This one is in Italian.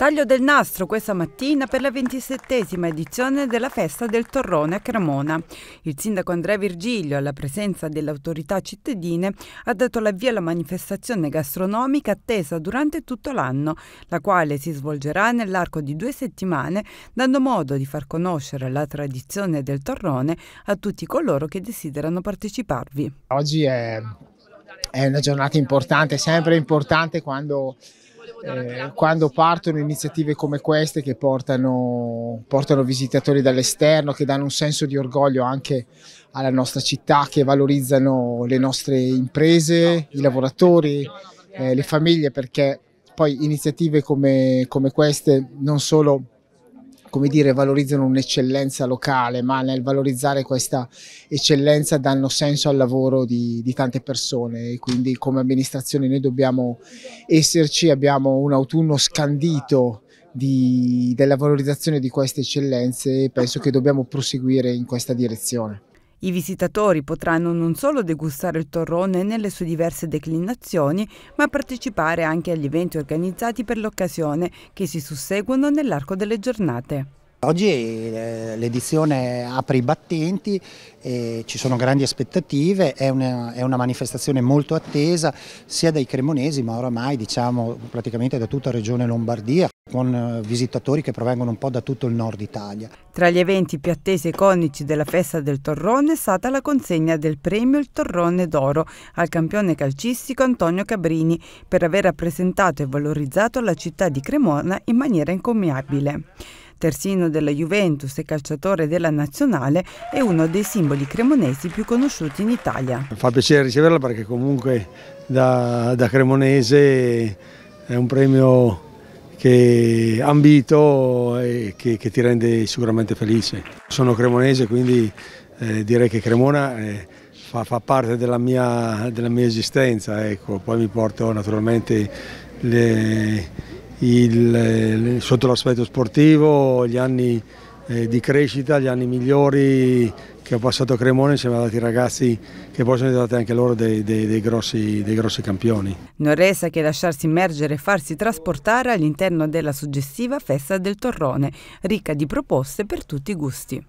Taglio del nastro questa mattina per la ventisettesima edizione della festa del torrone a Cremona. Il sindaco Andrea Virgilio, alla presenza delle autorità cittadine, ha dato l'avvio alla manifestazione gastronomica attesa durante tutto l'anno, la quale si svolgerà nell'arco di due settimane, dando modo di far conoscere la tradizione del torrone a tutti coloro che desiderano parteciparvi. Oggi è, è una giornata importante, sempre importante quando eh, quando partono iniziative come queste che portano, portano visitatori dall'esterno, che danno un senso di orgoglio anche alla nostra città, che valorizzano le nostre imprese, i cioè, lavoratori, eh, le famiglie, perché poi iniziative come, come queste non solo come dire, valorizzano un'eccellenza locale, ma nel valorizzare questa eccellenza danno senso al lavoro di, di tante persone. E quindi come amministrazione noi dobbiamo esserci, abbiamo un autunno scandito di, della valorizzazione di queste eccellenze e penso che dobbiamo proseguire in questa direzione. I visitatori potranno non solo degustare il torrone nelle sue diverse declinazioni, ma partecipare anche agli eventi organizzati per l'occasione che si susseguono nell'arco delle giornate. Oggi eh, l'edizione apre i battenti, eh, ci sono grandi aspettative, è una, è una, manifestazione molto attesa sia dai cremonesi ma oramai diciamo praticamente da tutta la regione Lombardia con eh, visitatori che provengono un po' da tutto il nord Italia. Tra gli eventi più attesi e iconici della festa del Torrone è stata la consegna del premio Il Torrone d'Oro al campione calcistico Antonio Cabrini per aver rappresentato e valorizzato la città di Cremona in maniera incommiabile. Terzino della Juventus e calciatore della nazionale, è uno dei simboli cremonesi più conosciuti in Italia. Fa piacere riceverla perché comunque da, da cremonese è un premio che ambito e che, che, ti rende sicuramente felice. Sono cremonese quindi eh, direi che Cremona eh, fa, fa, parte della mia, della mia esistenza, ecco. poi mi porto naturalmente le, il, le, sotto l'aspetto sportivo gli anni eh, di crescita, gli anni migliori che ho passato a Cremona insieme ad altri ragazzi che poi sono diventati anche loro dei, dei, dei, grossi, dei grossi campioni. Non resta che lasciarsi immergere e farsi trasportare all'interno della suggestiva festa del Torrone, ricca di proposte per tutti i gusti.